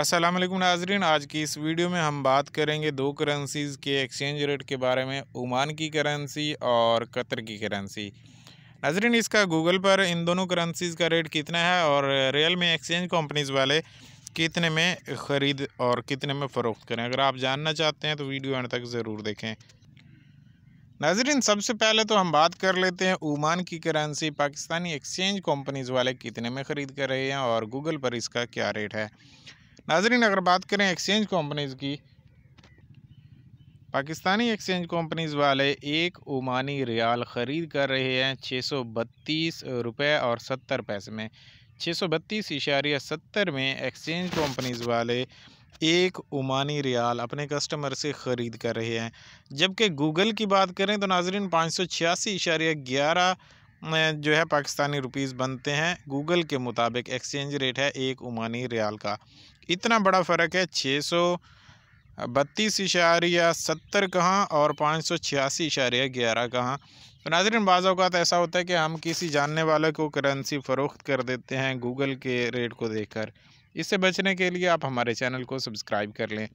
अस्सलाम वालेकुम नाजरीन आज की इस वीडियो में हम बात करेंगे दो करेंसीज़ के एक्सचेंज रेट के बारे में ओमान की करेंसी और कतर की करेंसी नाजरीन इसका गूगल पर इन दोनों करेंसीज़ का रेट कितना है और रियल में एक्सचेंज कंपनीज़ वाले कितने में ख़रीद और कितने में फ़रोख्त करें अगर आप जानना चाहते हैं तो वीडियो अंत तक ज़रूर देखें नाजरीन सबसे पहले तो हम बात कर लेते हैं ओमान की करेंसी पाकिस्तानी एक्सचेंज कंपनीज़ वाले कितने में ख़रीद कर रहे हैं और गूगल पर इसका क्या रेट है नाजरीन अगर बात करें एक्सचेंज कंपनीज़ की पाकिस्तानी एक्सचेंज कंपनीज़ वाले एक ओमानी रियाल ख़रीद कर रहे हैं छः सौ बत्तीस रुपये और सत्तर पैसे में छः सौ बत्तीस इशारिया सत्तर में एक्सचेंज कंपनीज़ वाले एक ओमानी रियाल अपने कस्टमर से ख़रीद कर रहे हैं जबकि गूगल की बात करें तो नाजरीन पाँच सौ छियासी इशारिया ग्यारह जो है पाकिस्तानी रुपीज़ बनते हैं गूगल के मुताबिक एक्सचेंज रेट है एक उमानी रियाल का इतना बड़ा फ़र्क है छः सौ बत्तीस इशारिया सत्तर कहाँ और पाँच सौ छियासी इशारिया ग्यारह कहाँ तो नाजरन बाज़ अवत ऐसा होता है कि हम किसी जानने वाले को करेंसी फ़रोख्त कर देते हैं गूगल के रेट को देख कर इससे बचने के लिए आप हमारे चैनल को सब्सक्राइब कर लें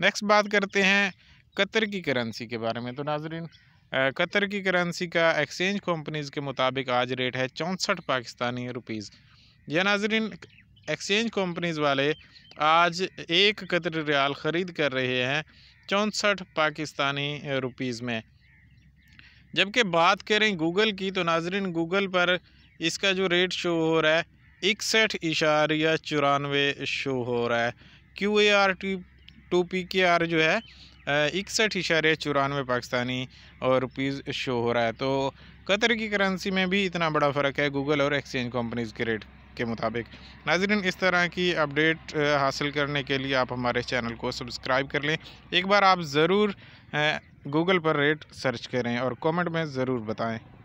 नेक्स्ट बात करते हैं कतर की करेंसी के बारे में तो नाजरन कतर की करेंसी का एक्सचेंज कंपनीज़ के मुताबिक आज रेट है चौंसठ पाकिस्तानी रुपीज़ यह नाजरीन एक्सचेंज कंपनीज़ वाले आज एक कतर रियाल ख़रीद कर रहे हैं चौंसठ पाकिस्तानी रुपीज़ में जबकि बात करें गूगल की तो नाजरीन गूगल पर इसका जो रेट शो हो रहा है इकसठ इशारिया चौरानवे शो हो रहा है Q A R T to P K R जो है इकसठ इशारे चौरानवे पाकिस्तानी और रुपीज़ शो हो रहा है तो कतर की करेंसी में भी इतना बड़ा फ़र्क है गूगल और एक्सचेंज कंपनीज़ के रेट के मुताबिक नाजरन इस तरह की अपडेट हासिल करने के लिए आप हमारे चैनल को सब्सक्राइब कर लें एक बार आप ज़रूर गूगल पर रेट सर्च करें और कमेंट में ज़रूर बताएं